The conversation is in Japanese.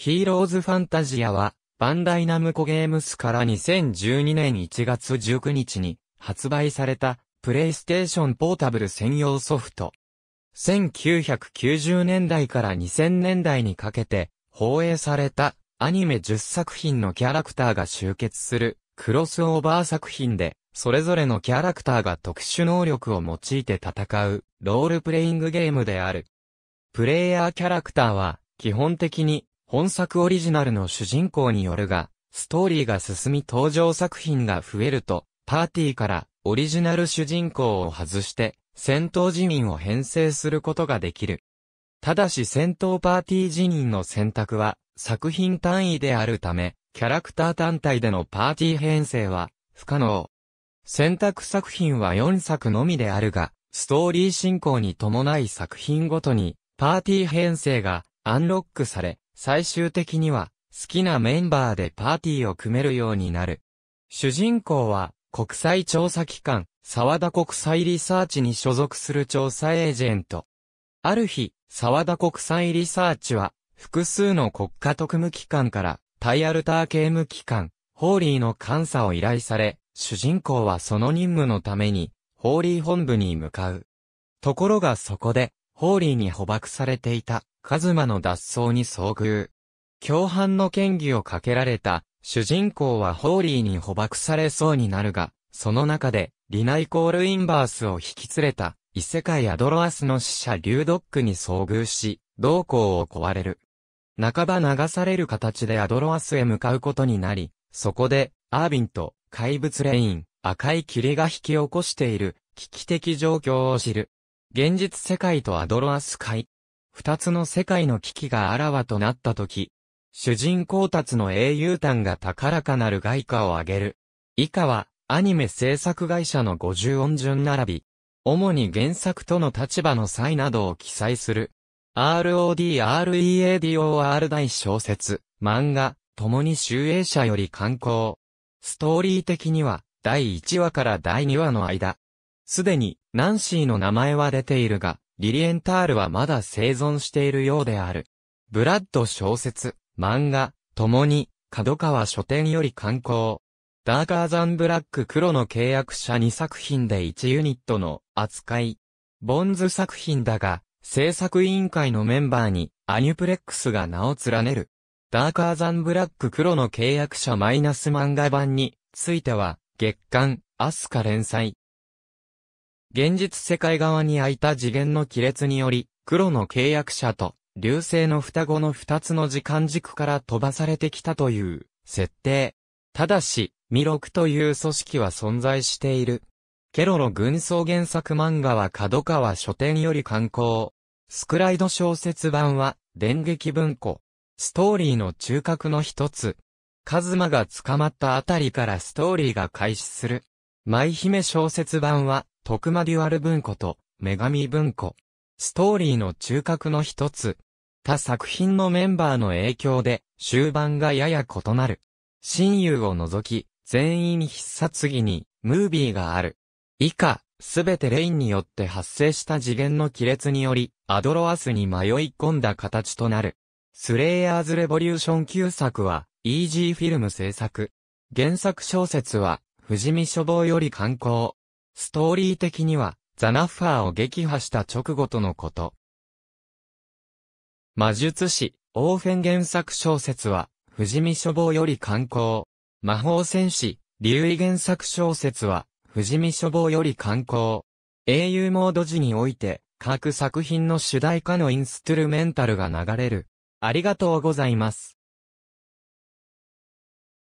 ヒーローズファンタジアは、バンダイナムコゲームスから2012年1月19日に発売されたプレイステーションポータブル専用ソフト。1990年代から2000年代にかけて放映されたアニメ10作品のキャラクターが集結するクロスオーバー作品で、それぞれのキャラクターが特殊能力を用いて戦うロールプレイングゲームである。プレイヤーキャラクターは基本的に本作オリジナルの主人公によるが、ストーリーが進み登場作品が増えると、パーティーからオリジナル主人公を外して、戦闘人員を編成することができる。ただし戦闘パーティー人員の選択は、作品単位であるため、キャラクター単体でのパーティー編成は、不可能。選択作品は4作のみであるが、ストーリー進行に伴い作品ごとに、パーティー編成がアンロックされ、最終的には好きなメンバーでパーティーを組めるようになる。主人公は国際調査機関、沢田国際リサーチに所属する調査エージェント。ある日、沢田国際リサーチは複数の国家特務機関からタイアルター刑務機関、ホーリーの監査を依頼され、主人公はその任務のために、ホーリー本部に向かう。ところがそこで、ホーリーに捕獲されていた、カズマの脱走に遭遇。共犯の嫌疑をかけられた、主人公はホーリーに捕獲されそうになるが、その中で、リナイコールインバースを引き連れた、異世界アドロアスの死者リュードックに遭遇し、同行を壊れる。半ば流される形でアドロアスへ向かうことになり、そこで、アービンと怪物レイン、赤い霧が引き起こしている、危機的状況を知る。現実世界とアドロアス界。二つの世界の危機があらわとなった時、主人公たちの英雄譚が高らかなる外貨を上げる。以下は、アニメ制作会社の五十音順並び、主に原作との立場の際などを記載する。RODREADOR 大小説、漫画、共に集英社より刊行。ストーリー的には、第1話から第2話の間。すでに、ナンシーの名前は出ているが、リリエンタールはまだ生存しているようである。ブラッド小説、漫画、ともに、角川書店より刊行。ダーカーザンブラック黒の契約者2作品で1ユニットの扱い。ボンズ作品だが、制作委員会のメンバーにアニュプレックスが名を連ねる。ダーカーザンブラック黒の契約者マイナス漫画版については、月刊アスカ連載。現実世界側に開いた次元の亀裂により、黒の契約者と、流星の双子の二つの時間軸から飛ばされてきたという、設定。ただし、弥勒という組織は存在している。ケロロ軍曹原作漫画は角川書店より刊行。スクライド小説版は、電撃文庫。ストーリーの中核の一つ。カズマが捕まったあたりからストーリーが開始する。舞姫小説版は、徳間デュアル文庫と、女神文庫。ストーリーの中核の一つ。他作品のメンバーの影響で、終盤がやや異なる。親友を除き、全員必殺技に、ムービーがある。以下、すべてレインによって発生した次元の亀裂により、アドロアスに迷い込んだ形となる。スレイヤーズ・レボリューション9作は、イージーフィルム制作。原作小説は、富士見書房より観光。ストーリー的には、ザナッファーを撃破した直後とのこと。魔術師、オーフェン原作小説は、富士見書房より観光。魔法戦士、竜医原作小説は、富士見書房より観光。英雄モード時において、各作品の主題歌のインストゥルメンタルが流れる。ありがとうございます。